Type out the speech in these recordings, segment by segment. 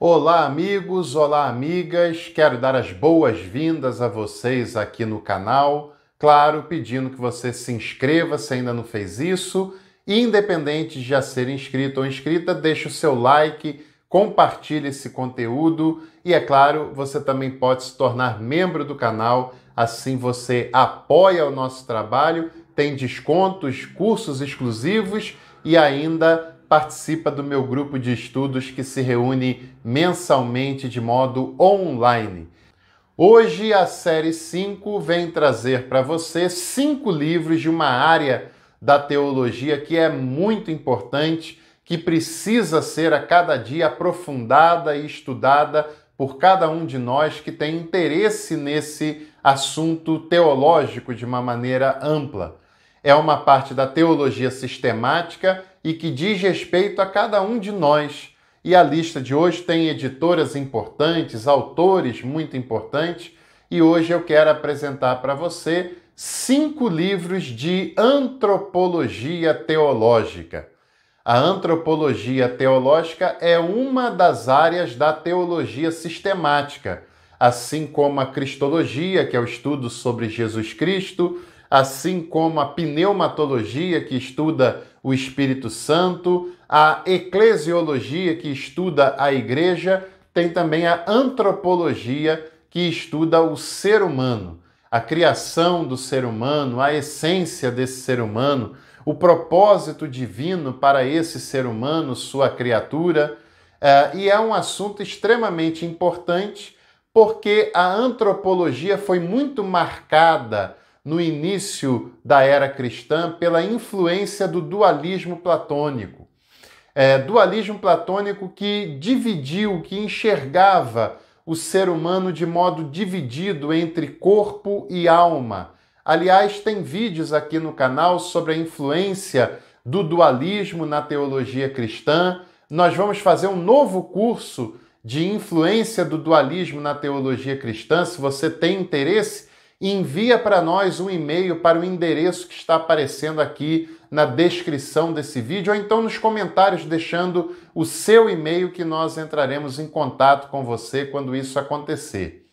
Olá, amigos, olá, amigas. Quero dar as boas-vindas a vocês aqui no canal. Claro, pedindo que você se inscreva se ainda não fez isso. E, independente de já ser inscrito ou inscrita, deixe o seu like, compartilhe esse conteúdo e, é claro, você também pode se tornar membro do canal. Assim você apoia o nosso trabalho, tem descontos, cursos exclusivos e ainda participa do meu grupo de estudos que se reúne mensalmente de modo online. Hoje a série 5 vem trazer para você cinco livros de uma área da teologia que é muito importante, que precisa ser a cada dia aprofundada e estudada por cada um de nós que tem interesse nesse assunto teológico de uma maneira ampla. É uma parte da teologia sistemática e que diz respeito a cada um de nós. E a lista de hoje tem editoras importantes, autores muito importantes, e hoje eu quero apresentar para você cinco livros de antropologia teológica. A antropologia teológica é uma das áreas da teologia sistemática, assim como a cristologia, que é o estudo sobre Jesus Cristo, assim como a pneumatologia, que estuda o Espírito Santo, a eclesiologia, que estuda a igreja, tem também a antropologia, que estuda o ser humano, a criação do ser humano, a essência desse ser humano, o propósito divino para esse ser humano, sua criatura. É, e é um assunto extremamente importante porque a antropologia foi muito marcada no início da era cristã pela influência do dualismo platônico. É, dualismo platônico que dividiu, que enxergava o ser humano de modo dividido entre corpo e alma. Aliás, tem vídeos aqui no canal sobre a influência do dualismo na teologia cristã. Nós vamos fazer um novo curso de influência do dualismo na teologia cristã. Se você tem interesse, envia para nós um e-mail para o endereço que está aparecendo aqui na descrição desse vídeo, ou então nos comentários deixando o seu e-mail que nós entraremos em contato com você quando isso acontecer.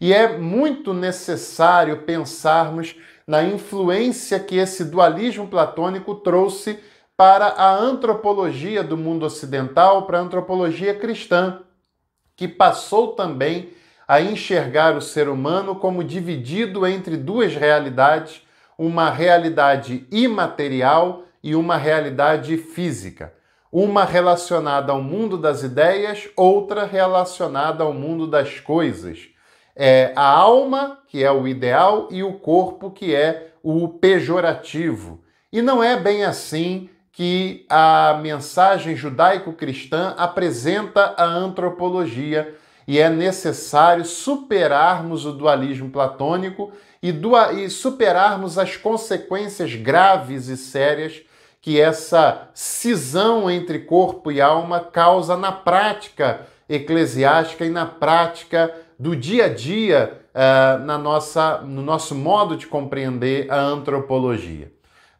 E é muito necessário pensarmos na influência que esse dualismo platônico trouxe para a antropologia do mundo ocidental, para a antropologia cristã, que passou também a enxergar o ser humano como dividido entre duas realidades, uma realidade imaterial e uma realidade física. Uma relacionada ao mundo das ideias, outra relacionada ao mundo das coisas. É a alma, que é o ideal, e o corpo, que é o pejorativo. E não é bem assim que a mensagem judaico-cristã apresenta a antropologia e é necessário superarmos o dualismo platônico e, dua e superarmos as consequências graves e sérias que essa cisão entre corpo e alma causa na prática eclesiástica e na prática do dia a dia uh, na nossa, no nosso modo de compreender a antropologia.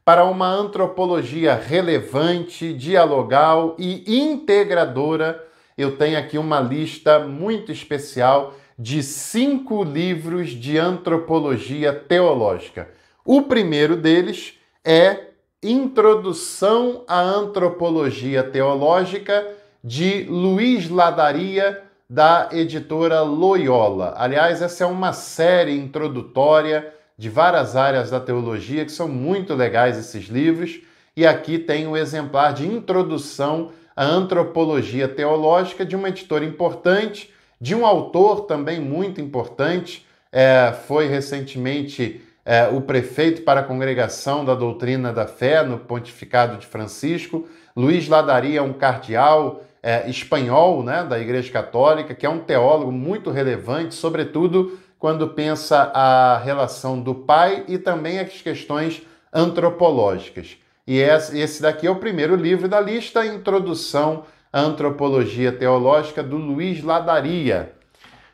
Para uma antropologia relevante, dialogal e integradora eu tenho aqui uma lista muito especial de cinco livros de antropologia teológica. O primeiro deles é Introdução à Antropologia Teológica, de Luiz Ladaria, da editora Loyola. Aliás, essa é uma série introdutória de várias áreas da teologia, que são muito legais esses livros. E aqui tem o exemplar de introdução a Antropologia Teológica, de uma editora importante, de um autor também muito importante, é, foi recentemente é, o prefeito para a Congregação da Doutrina da Fé no Pontificado de Francisco. Luiz Ladaria é um cardeal é, espanhol né, da Igreja Católica, que é um teólogo muito relevante, sobretudo quando pensa a relação do pai e também as questões antropológicas. E esse daqui é o primeiro livro da lista, Introdução à Antropologia Teológica, do Luiz Ladaria.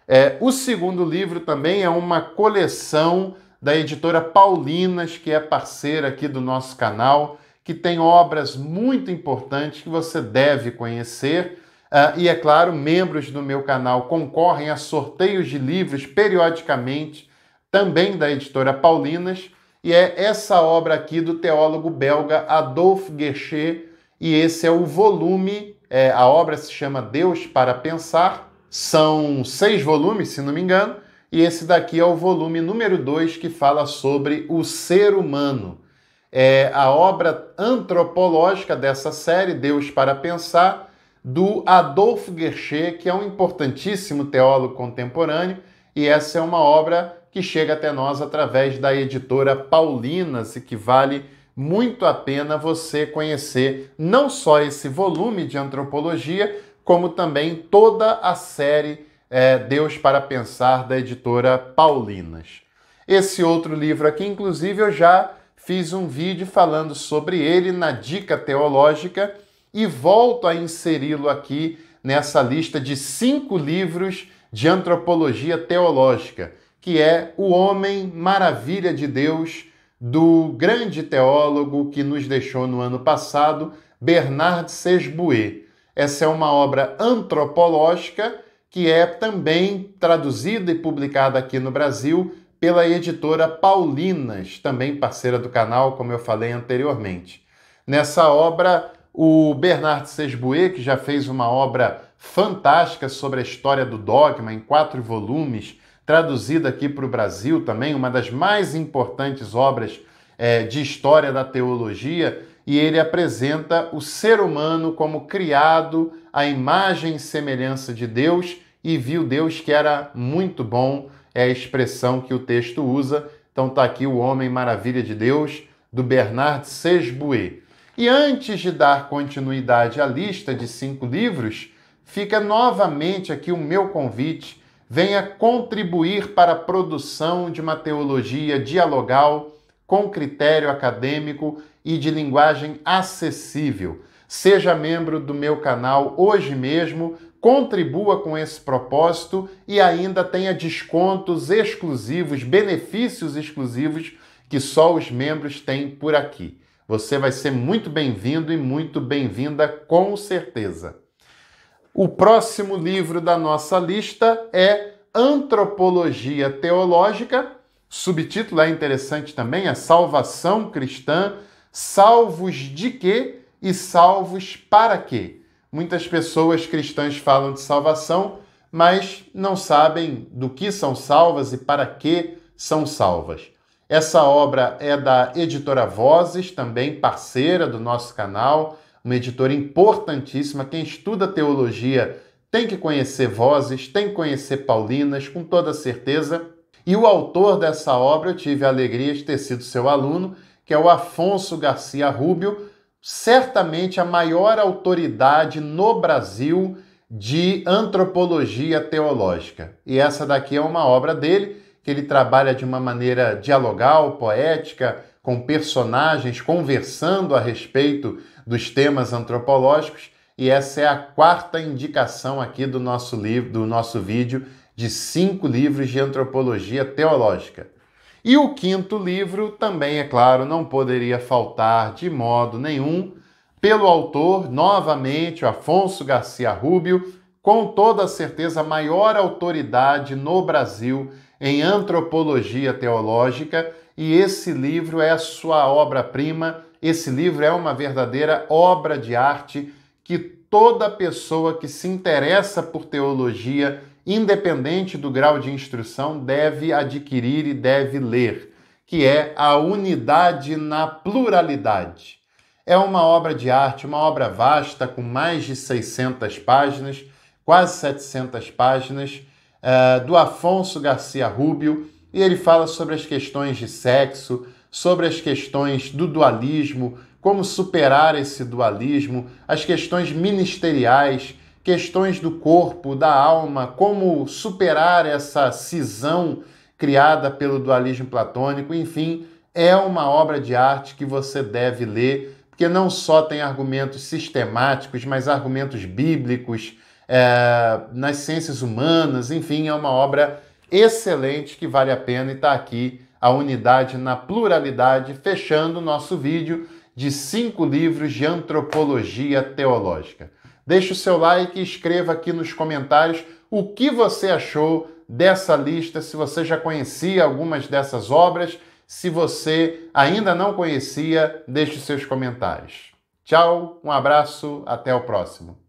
É, o segundo livro também é uma coleção da editora Paulinas, que é parceira aqui do nosso canal, que tem obras muito importantes que você deve conhecer. Uh, e é claro, membros do meu canal concorrem a sorteios de livros periodicamente, também da editora Paulinas. E é essa obra aqui do teólogo belga Adolphe Guéchet, e esse é o volume, é, a obra se chama Deus para Pensar, são seis volumes, se não me engano, e esse daqui é o volume número dois que fala sobre o ser humano. É a obra antropológica dessa série, Deus para Pensar, do Adolphe Guéchet, que é um importantíssimo teólogo contemporâneo, e essa é uma obra que chega até nós através da editora Paulinas e que vale muito a pena você conhecer não só esse volume de antropologia, como também toda a série é, Deus para Pensar da editora Paulinas. Esse outro livro aqui, inclusive, eu já fiz um vídeo falando sobre ele na dica teológica e volto a inseri-lo aqui nessa lista de cinco livros de antropologia teológica que é o Homem Maravilha de Deus, do grande teólogo que nos deixou no ano passado, Bernard Sesboe. Essa é uma obra antropológica que é também traduzida e publicada aqui no Brasil pela editora Paulinas, também parceira do canal, como eu falei anteriormente. Nessa obra, o Bernard Sesboe, que já fez uma obra fantástica sobre a história do dogma em quatro volumes, traduzida aqui para o Brasil também, uma das mais importantes obras é, de história da teologia, e ele apresenta o ser humano como criado à imagem e semelhança de Deus e viu Deus que era muito bom, é a expressão que o texto usa. Então está aqui o Homem Maravilha de Deus, do Bernard Sesboué. E antes de dar continuidade à lista de cinco livros, fica novamente aqui o meu convite venha contribuir para a produção de uma teologia dialogal com critério acadêmico e de linguagem acessível. Seja membro do meu canal hoje mesmo, contribua com esse propósito e ainda tenha descontos exclusivos, benefícios exclusivos que só os membros têm por aqui. Você vai ser muito bem-vindo e muito bem-vinda, com certeza. O próximo livro da nossa lista é Antropologia Teológica, subtítulo é interessante também, é Salvação Cristã, salvos de quê e salvos para quê? Muitas pessoas cristãs falam de salvação, mas não sabem do que são salvas e para que são salvas. Essa obra é da editora Vozes, também parceira do nosso canal uma editora importantíssima. Quem estuda teologia tem que conhecer vozes, tem que conhecer Paulinas, com toda certeza. E o autor dessa obra, eu tive a alegria de ter sido seu aluno, que é o Afonso Garcia Rubio, certamente a maior autoridade no Brasil de antropologia teológica. E essa daqui é uma obra dele, que ele trabalha de uma maneira dialogal, poética, com personagens conversando a respeito dos temas antropológicos, e essa é a quarta indicação aqui do nosso livro, do nosso vídeo de cinco livros de antropologia teológica. E o quinto livro também, é claro, não poderia faltar de modo nenhum, pelo autor, novamente, o Afonso Garcia Rubio, com toda certeza a maior autoridade no Brasil em antropologia teológica, e esse livro é a sua obra-prima esse livro é uma verdadeira obra de arte que toda pessoa que se interessa por teologia, independente do grau de instrução, deve adquirir e deve ler, que é a unidade na pluralidade. É uma obra de arte, uma obra vasta, com mais de 600 páginas, quase 700 páginas, eh, do Afonso Garcia Rubio, e ele fala sobre as questões de sexo, sobre as questões do dualismo, como superar esse dualismo, as questões ministeriais, questões do corpo, da alma, como superar essa cisão criada pelo dualismo platônico, enfim, é uma obra de arte que você deve ler, porque não só tem argumentos sistemáticos, mas argumentos bíblicos é, nas ciências humanas, enfim, é uma obra excelente que vale a pena e está aqui a unidade na pluralidade, fechando nosso vídeo de cinco livros de antropologia teológica. Deixe o seu like e escreva aqui nos comentários o que você achou dessa lista, se você já conhecia algumas dessas obras, se você ainda não conhecia, deixe os seus comentários. Tchau, um abraço, até o próximo.